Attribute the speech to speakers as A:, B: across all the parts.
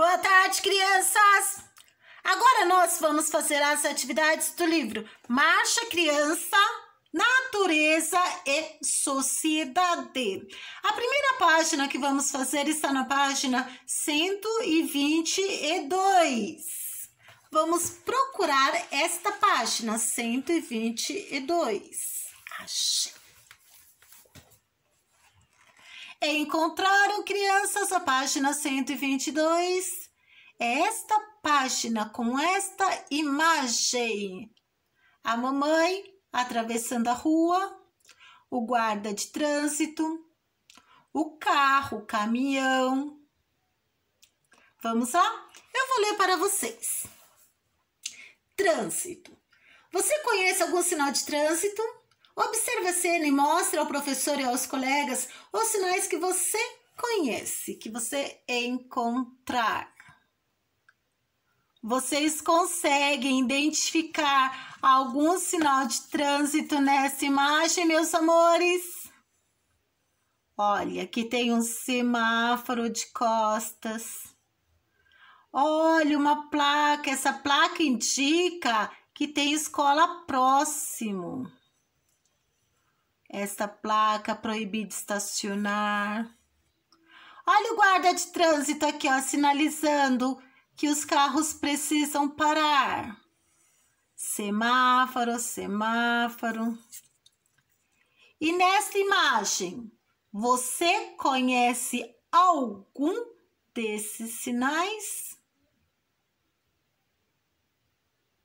A: Boa tarde, crianças! Agora nós vamos fazer as atividades do livro Marcha Criança, Natureza e Sociedade. A primeira página que vamos fazer está na página 122. Vamos procurar esta página 122. Achei. Encontraram crianças a página 122? É esta página com esta imagem. A mamãe atravessando a rua, o guarda de trânsito, o carro, o caminhão. Vamos lá? Eu vou ler para vocês. Trânsito. Você conhece algum sinal de trânsito? observe a cena e mostre ao professor e aos colegas os sinais que você conhece, que você encontrar. Vocês conseguem identificar algum sinal de trânsito nessa imagem, meus amores? Olha, aqui tem um semáforo de costas. Olha, uma placa. Essa placa indica que tem escola próximo. Esta placa proibido estacionar. Olha o guarda de trânsito aqui, ó, sinalizando que os carros precisam parar. Semáforo, semáforo. E nesta imagem, você conhece algum desses sinais?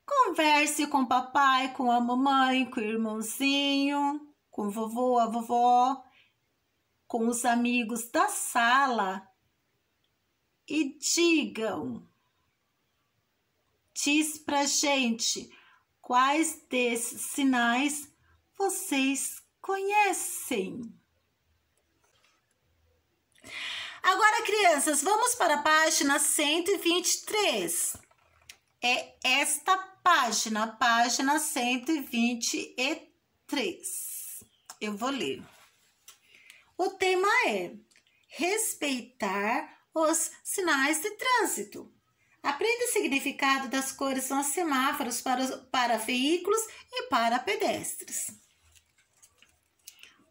A: Converse com o papai, com a mamãe, com o irmãozinho com o vovô, a vovó, com os amigos da sala e digam, diz pra gente quais desses sinais vocês conhecem. Agora, crianças, vamos para a página 123. É esta página, página 123. Eu vou ler. O tema é respeitar os sinais de trânsito. Aprenda o significado das cores nos semáforos para, para veículos e para pedestres.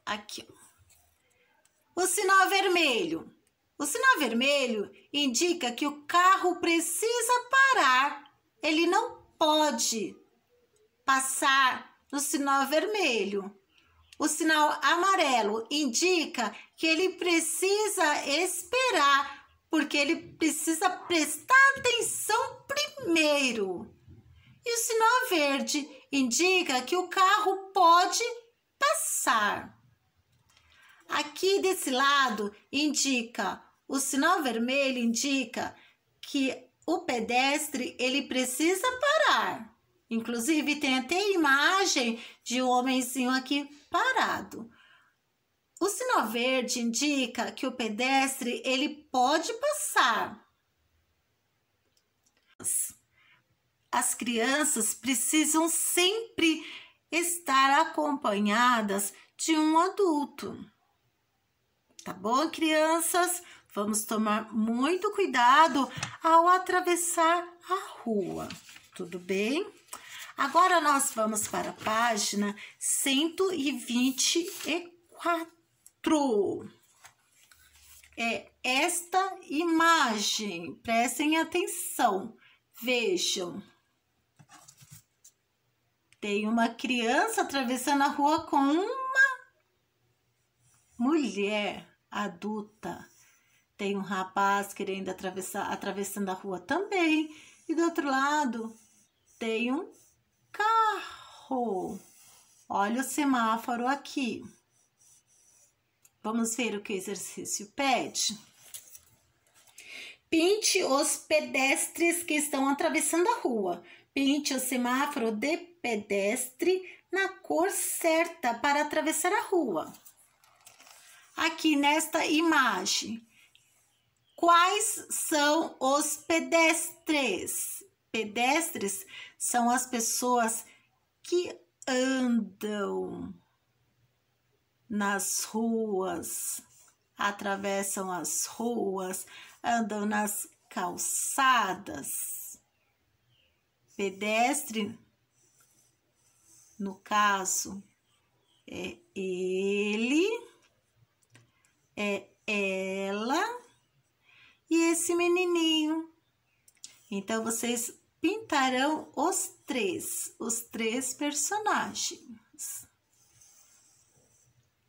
A: Aqui. O sinal vermelho. O sinal vermelho indica que o carro precisa parar. Ele não pode passar no sinal vermelho. O sinal amarelo indica que ele precisa esperar, porque ele precisa prestar atenção primeiro. E o sinal verde indica que o carro pode passar. Aqui desse lado indica, o sinal vermelho indica que o pedestre ele precisa parar. Inclusive, tem até imagem de um homenzinho aqui parado. O sinal verde indica que o pedestre ele pode passar. As crianças precisam sempre estar acompanhadas de um adulto. Tá bom, crianças? Vamos tomar muito cuidado ao atravessar a rua. Tudo bem? Agora nós vamos para a página 124. É esta imagem, prestem atenção, vejam. Tem uma criança atravessando a rua com uma mulher adulta. Tem um rapaz querendo atravessar, atravessando a rua também. E do outro lado, tem um carro. Olha o semáforo aqui. Vamos ver o que o exercício pede. Pinte os pedestres que estão atravessando a rua. Pinte o semáforo de pedestre na cor certa para atravessar a rua. Aqui nesta imagem, quais são os pedestres? Pedestres são as pessoas que andam nas ruas, atravessam as ruas, andam nas calçadas. Pedestre, no caso, é ele, é ela e esse menininho. Então vocês pintarão os três, os três personagens.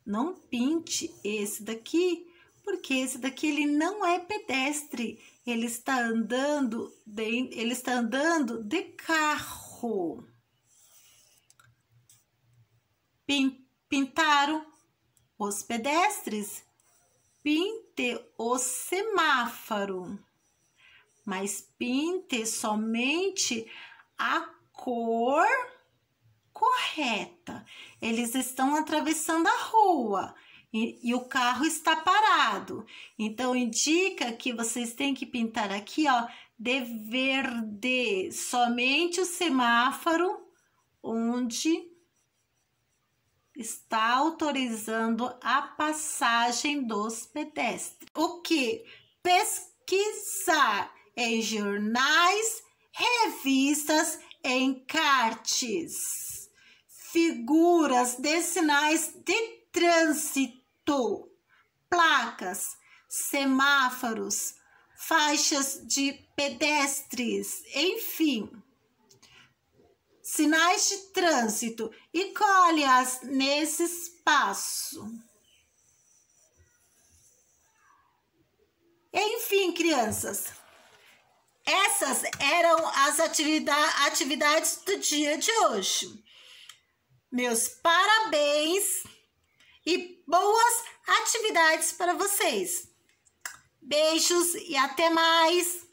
A: Não pinte esse daqui, porque esse daqui ele não é pedestre, ele está andando de, ele está andando de carro. Pintaram os pedestres, pinte o semáforo mas pinte somente a cor correta. Eles estão atravessando a rua e, e, o carro está parado. Então indica que vocês têm que pintar aqui, ó, de verde, somente o semáforo onde está autorizando a passagem dos pedestres. O que pesquisar em jornais, revistas, encartes, figuras de sinais de trânsito, placas, semáforos, faixas de pedestres, enfim. Sinais de trânsito e colhe-as nesse espaço. Enfim, crianças, essas eram as atividades do dia de hoje. Meus parabéns e boas atividades para vocês. Beijos e até mais!